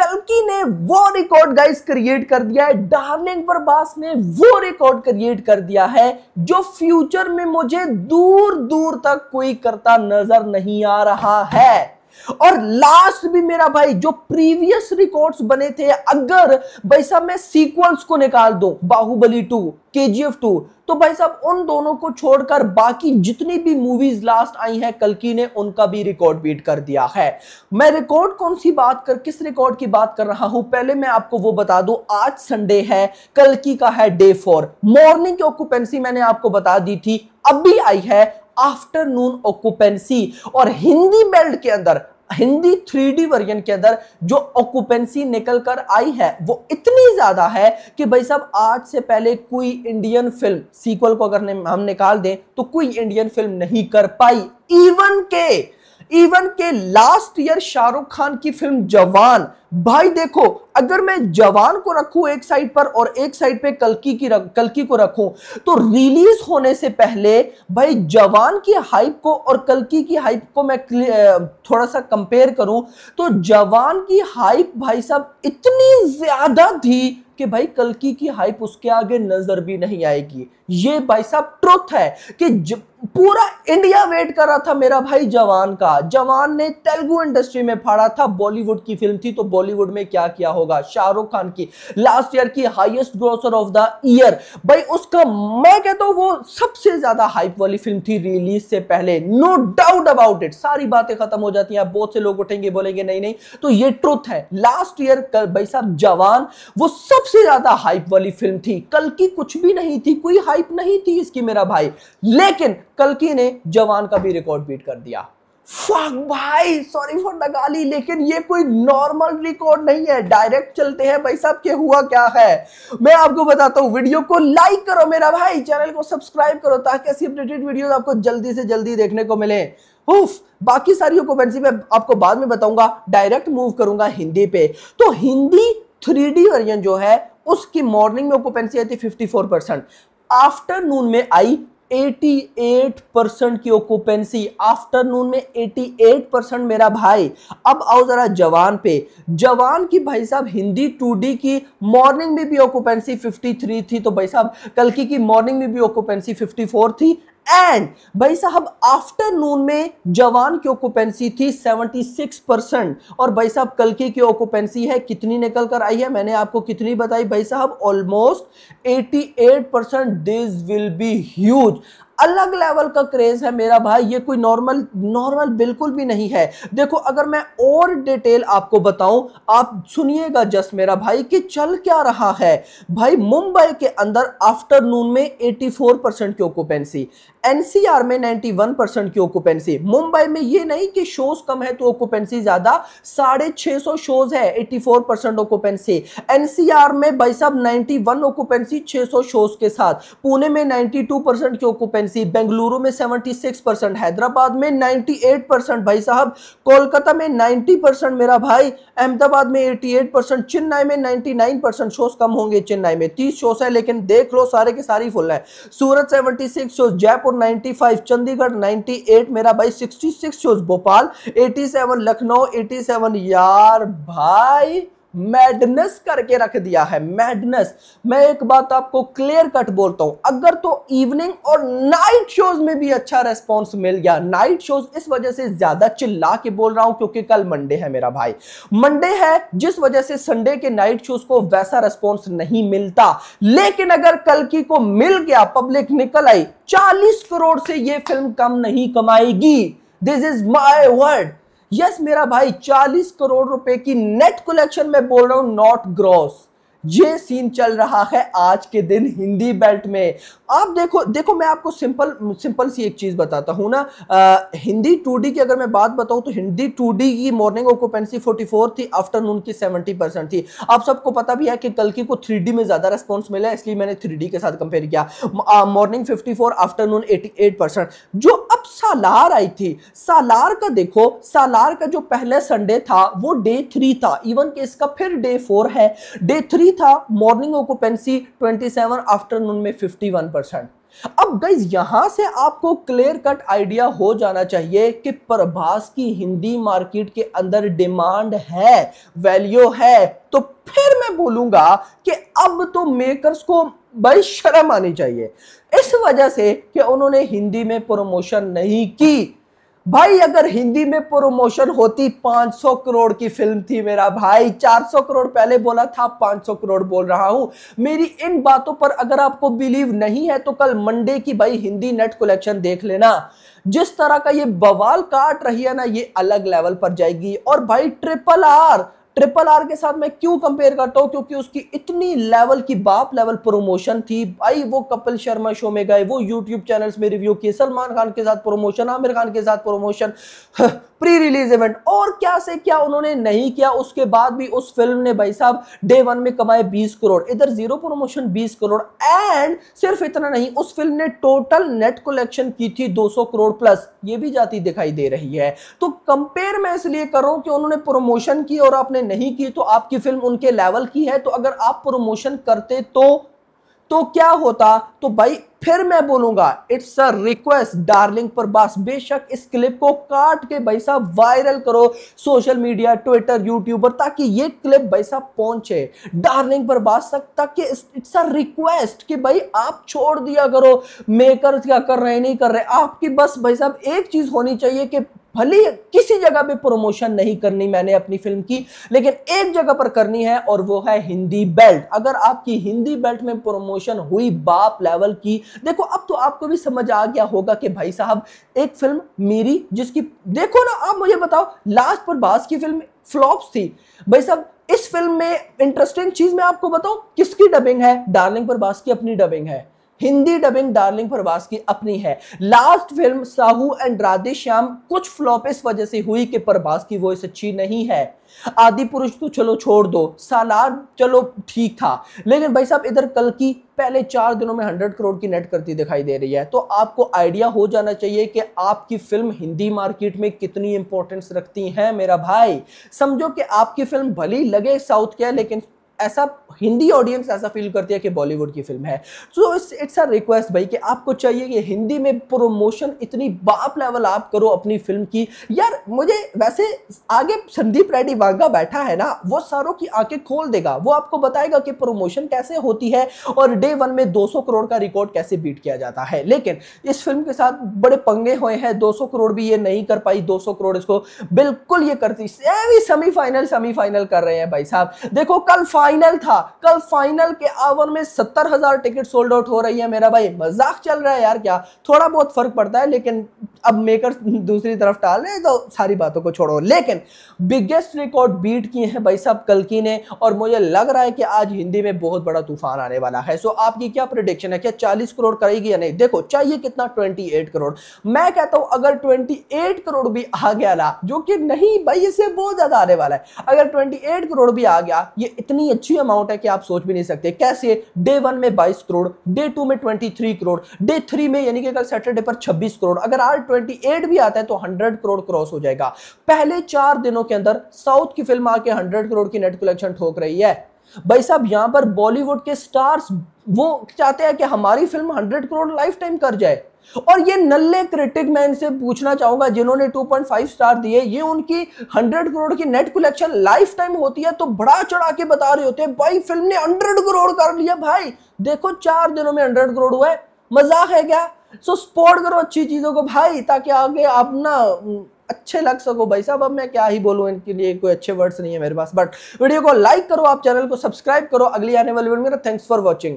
कलकी ने वो record guys create कर दिया है डार्लिंग प्रभास ने वो रिकॉर्ड क्रिएट कर दिया है जो फ्यूचर में मुझे दूर दूर तक कोई करता नजर नहीं आ रहा है और लास्ट भी मेरा भाई जो प्रीवियस रिकॉर्ड्स बने थे अगर भाई साहब मैं सीक्वल्स को निकाल दूं बाहुबली टू के जी एफ टू तो भाई साहब उन दोनों को छोड़कर बाकी जितनी भी मूवीज लास्ट आई हैं कलकी ने उनका भी रिकॉर्ड बीट कर दिया है मैं रिकॉर्ड कौन सी बात कर किस रिकॉर्ड की बात कर रहा हूं पहले मैं आपको वो बता दूं आज संडे है कलकी का है डे फोर मॉर्निंग की ऑक्यूपेंसी मैंने आपको बता दी थी अब भी आई है आफ्टरनून ऑक्यूपेंसी और हिंदी बेल्ट के अंदर हिंदी थ्री वर्जन के अंदर जो ऑक्यूपेंसी निकल कर आई है वो इतनी ज़्यादा है कि भाई साहब आज से पहले कोई इंडियन फिल्म सीक्वल को अगर हम निकाल दें तो कोई इंडियन फिल्म नहीं कर पाई इवन के इवन के लास्ट ईयर शाहरुख खान की फिल्म जवान भाई देखो अगर मैं जवान को रखूं एक साइड पर और एक साइड पे कलकी की रख, कलकी को रखूं तो रिलीज होने से पहले भाई जवान की हाइप को और कलकी की हाइप को मैं थोड़ा सा कंपेयर करूं तो जवान की हाइप भाई साहब इतनी ज्यादा थी कि भाई कलकी की हाइप उसके आगे नजर भी नहीं आएगी ये भाई साहब ट्रुथ है कि पूरा इंडिया वेट कर रहा था मेरा भाई जवान का जवान ने तेलुगु इंडस्ट्री में फाड़ा था बॉलीवुड की फिल्म थी तो बॉलीवुड में क्या किया होगा शाहरुख खान की लास्ट ईयर की highest grosser of the year भाई उसका मैं कहता हूँ वो सबसे ज्यादा हाइप वाली फिल्म थी रिलीज से पहले नो डाउट अबाउट इट सारी बातें खत्म हो जाती हैं बहुत से लोग उठेंगे बोलेंगे नहीं नहीं तो ये ट्रुथ है लास्ट ईयर भाई साहब जवान वो सबसे ज्यादा हाइप वाली फिल्म थी कल की कुछ भी नहीं थी कोई हाइप नहीं थी इसकी मेरा भाई लेकिन कलकी ने जवान का भी रिकॉर्ड बीट कर दिया फक भाई सॉरी फॉर द गाली लेकिन ये कोई नॉर्मल रिकॉर्ड नहीं है डायरेक्ट चलते हैं भाई साहब के हुआ क्या है मैं आपको बताता हूँ वीडियो को लाइक करो मेरा भाई चैनल को सब्सक्राइब करो ताकि ऐसी अपडेटेड वीडियो आपको जल्दी से जल्दी देखने को मिले उफ बाकी सारी कमेंट्स मैं आपको बाद में बताऊंगा डायरेक्ट मूव करूंगा हिंदी पे तो हिंदी थ्री वर्जन जो है उसकी मॉर्निंग में ऑक्यूपेंसी आई थी 54 परसेंट आफ्टरनून में आई 88 परसेंट की ऑक्यूपेंसी आफ्टरनून में 88 परसेंट मेरा भाई अब आओ जरा जवान पे जवान की भाई साहब हिंदी टू की मॉर्निंग में भी ऑक्यूपेंसी 53 थी तो भाई साहब कल की, की मॉर्निंग में भी ऑक्यूपेंसी 54 थी एंड भाई साहब आफ्टरनून में जवान की ऑक्युपेंसी थी 76 परसेंट और भाई साहब कल की ऑक्युपेंसी है कितनी निकल कर आई है मैंने आपको कितनी बताई भाई साहब almost 88 percent this will be huge अलग लेवल का क्रेज है मेरा भाई ये कोई नॉर्मल नॉर्मल बिल्कुल भी नहीं है देखो अगर मैं और डिटेल आपको बताऊं आप सुनिएगा जस्ट मेरा भाई कि चल क्या रहा है भाई मुंबई के अंदर आफ्टरनून में 84 परसेंट की ऑक्यूपेंसी एनसीआर में 91 परसेंट की ऑक्यूपेंसी मुंबई में ये नहीं कि शोज कम है तो ऑक्यूपेंसी ज्यादा साढ़े छह सौ शोज है 84 परसेंट ऑक्यूपेंसी एनसीआर में भाई साहब 91 वन छह सौ शोज के साथ पुणे में 92 परसेंट की ऑक्यूपेंसी बेंगलुरु में 76 परसेंट हैदराबाद में 98 परसेंट भाई साहब कोलकाता में 90 परसेंट मेरा भाई अहमदाबाद में 88 परसेंट चेन्नई में 99 परसेंट शोज कम होंगे चेन्नई में 30 शोज है लेकिन देख लो सारे के सारी फुल है सूरत 76 शोज जयपुर जयपुर 95 चंडीगढ़ 98 मेरा भाई 66 सिक्स भोपाल 87 लखनऊ 87 यार भाई मैडनेस करके रख दिया है मैडनेस मैं एक बात आपको क्लियर कट बोलता हूं अगर तो इवनिंग और नाइट शोज में भी अच्छा रेस्पॉन्स मिल गया नाइट शोज इस वजह से ज्यादा चिल्ला के बोल रहा हूं क्योंकि कल मंडे है मेरा भाई मंडे है जिस वजह से संडे के नाइट शोज को वैसा रेस्पॉन्स नहीं मिलता लेकिन अगर कल की को मिल गया पब्लिक निकल आई चालीस करोड़ से यह फिल्म कम नहीं कमाएगी this is my word yes मेरा भाई 40 करोड़ रुपए की नेट कलेक्शन में बोल रहा हूं नॉट ग्रॉस ये सीन चल रहा है आज के दिन हिंदी बेल्ट में आप देखो देखो मैं आपको सिंपल सिंपल सी एक चीज़ बताता हूं ना आ, हिंदी टू की अगर मैं बात बताऊं तो हिंदी टू की मॉर्निंग ऑक्यूपेंसी 44 थी आफ्टरनून की 70 परसेंट थी आप सबको पता भी है कि कल की को थ्री में ज़्यादा रेस्पॉन्स मिला इसलिए मैंने थ्री के साथ कंपेयर किया मॉर्निंग फिफ्टी आफ्टरनून एटी जो अब सालार आई थी सालार का देखो सालार का जो पहले संडे था वो डे थ्री था इवन कि इसका फिर डे फोर है डे थ्री भी था मॉर्निंग ऑक्यूपेंसी 27 आफ्टरनून में 51 परसेंट अब गाइज यहां से आपको क्लियर कट आइडिया हो जाना चाहिए कि प्रभास की हिंदी मार्केट के अंदर डिमांड है वैल्यू है तो फिर मैं बोलूंगा कि अब तो मेकर्स को बड़ी शर्म आनी चाहिए इस वजह से कि उन्होंने हिंदी में प्रमोशन नहीं की भाई अगर हिंदी में प्रोमोशन होती 500 करोड़ की फिल्म थी मेरा भाई 400 करोड़ पहले बोला था 500 करोड़ बोल रहा हूं मेरी इन बातों पर अगर आपको बिलीव नहीं है तो कल मंडे की भाई हिंदी नेट कलेक्शन देख लेना जिस तरह का ये बवाल काट रही है ना ये अलग लेवल पर जाएगी और भाई ट्रिपल आर ट्रिपल आर के साथ मैं क्यों कंपेयर करता हूँ क्योंकि उसकी इतनी लेवल की बाप लेवल प्रोमोशन थी भाई वो कपिल शर्मा शो में गए वो यूट्यूब चैनल्स में रिव्यू किए सलमान खान के साथ प्रोमोशन आमिर खान के साथ प्रोमोशन प्री रिलीज इवेंट और क्या से क्या उन्होंने नहीं किया उसके बाद भी उस फिल्म ने भाई साहब डे वन में कमाए बीस करोड़ इधर जीरो प्रोमोशन बीस करोड़ एंड सिर्फ इतना नहीं उस फिल्म ने टोटल नेट कलेक्शन की थी सौ करोड़ प्लस ये भी जाती दिखाई दे रही है तो कंपेयर मैं इसलिए कर रहा हूँ कि उन्होंने प्रोमोशन की और अपने उन्होंने नहीं की तो आपकी फिल्म उनके लेवल की है तो अगर आप प्रमोशन करते तो तो क्या होता तो भाई फिर मैं बोलूंगा इट्स अ रिक्वेस्ट डार्लिंग पर बस बेशक इस क्लिप को काट के भाई साहब वायरल करो सोशल मीडिया ट्विटर यूट्यूब पर ताकि ये क्लिप भाई साहब पहुंचे डार्लिंग पर बास तक ताकि इट्स अ रिक्वेस्ट कि भाई आप छोड़ दिया करो मेकर क्या कर रहे नहीं कर रहे आपकी बस भाई साहब एक चीज होनी चाहिए कि भले किसी जगह पे प्रमोशन नहीं करनी मैंने अपनी फिल्म की लेकिन एक जगह पर करनी है और वो है हिंदी बेल्ट अगर आपकी हिंदी बेल्ट में प्रमोशन हुई बाप लेवल की देखो अब तो आपको भी समझ आ गया होगा कि भाई साहब एक फिल्म मेरी जिसकी देखो ना आप मुझे बताओ लास्ट पर बास की फिल्म फ्लॉप्स थी भाई साहब इस फिल्म में इंटरेस्टिंग चीज मैं आपको बताऊं किसकी डबिंग है डार्लिंग पर बास की अपनी डबिंग है हिंदी डबिंग डार्लिंग प्रवास की अपनी है last film Saaho and Radhe Shyam कुछ फ्लॉप इस वजह से हुई कि प्रभास की वॉइस अच्छी नहीं है आदि पुरुष तो चलो छोड़ दो सालार चलो ठीक था लेकिन भाई साहब इधर कल की पहले चार दिनों में हंड्रेड करोड़ की नेट करती दिखाई दे रही है तो आपको आइडिया हो जाना चाहिए कि आपकी फिल्म हिंदी मार्केट में कितनी इंपॉर्टेंस रखती है मेरा भाई समझो कि आपकी फिल्म भली लगे साउथ के लेकिन ऐसा हिंदी ऑडियंस ऐसा फील करती है कि बॉलीवुड की फिल्म है सो इट्स अ रिक्वेस्ट भाई कि आपको चाहिए कि हिंदी में प्रोमोशन इतनी बाप लेवल आप करो अपनी फिल्म की यार मुझे वैसे आगे संदीप रेड्डी वांगा बैठा है ना वो सारों की आंखें खोल देगा वो आपको बताएगा कि प्रोमोशन कैसे होती है और डे वन में दो करोड़ का रिकॉर्ड कैसे बीट किया जाता है लेकिन इस फिल्म के साथ बड़े पंगे हुए हैं दो करोड़ भी ये नहीं कर पाई दो करोड़ इसको बिल्कुल ये करती सेमीफाइनल सेमीफाइनल कर रहे हैं भाई साहब देखो कल फाइनल फाइनल था कल फाइनल के आवर में सत्तर हजार टिकट सोल्ड आउट हो रही है मेरा भाई मजाक चल रहा है यार क्या थोड़ा बहुत फर्क पड़ता है लेकिन अब मेकर दूसरी तरफ टाल रहे हैं तो सारी बातों को छोड़ो लेकिन बिगेस्ट रिकॉर्ड बीट किए हैं भाई साहब कल की ने और मुझे लग रहा है कि आज हिंदी में बहुत बड़ा तूफान आने वाला है सो आपकी क्या प्रोडिक्शन है क्या चालीस करोड़ करेगी या नहीं देखो चाहिए कितना ट्वेंटी करोड़ मैं कहता हूं अगर ट्वेंटी करोड़ भी आ गया ना जो कि नहीं भाई इसे बहुत ज्यादा आने वाला है अगर ट्वेंटी करोड़ भी आ गया ये इतनी अच्छी अमाउंट है कि आप सोच भी नहीं सकते कैसे डे वन में बाईस करोड़ डे टू में twenty three crore day three में यानी कि कल सैटरडे पर छब्बीस करोड़ अगर आर ट्वेंटी एट भी आता है तो हंड्रेड करोड़ क्रॉस हो जाएगा पहले चार दिनों के अंदर साउथ की फिल्म आके हंड्रेड करोड़ की नेट कलेक्शन ठोक रही है भाई साहब यहाँ पर बॉलीवुड के स्टार्स वो चाहते हैं कि हमारी film hundred crore lifetime कर जाए और ये नल्ले क्रिटिक मैं इनसे पूछना चाहूंगा जिन्होंने 2.5 स्टार दिए ये उनकी 100 करोड़ की नेट कलेक्शन लाइफ टाइम होती है तो बड़ा चढ़ा के बता रहे होते हैं भाई फिल्म ने 100 करोड़ कर लिया भाई देखो चार दिनों में 100 करोड़ हुआ है मजाक है क्या सो सपोर्ट करो अच्छी चीज़ों को भाई ताकि आगे अपना अच्छे लग सको भाई साहब अब मैं क्या ही बोलूँ इनके लिए कोई अच्छे वर्ड्स नहीं है मेरे पास बट वीडियो को लाइक करो आप चैनल को सब्सक्राइब करो अगली आने वाली वीडियो में थैंक्स फॉर वॉचिंग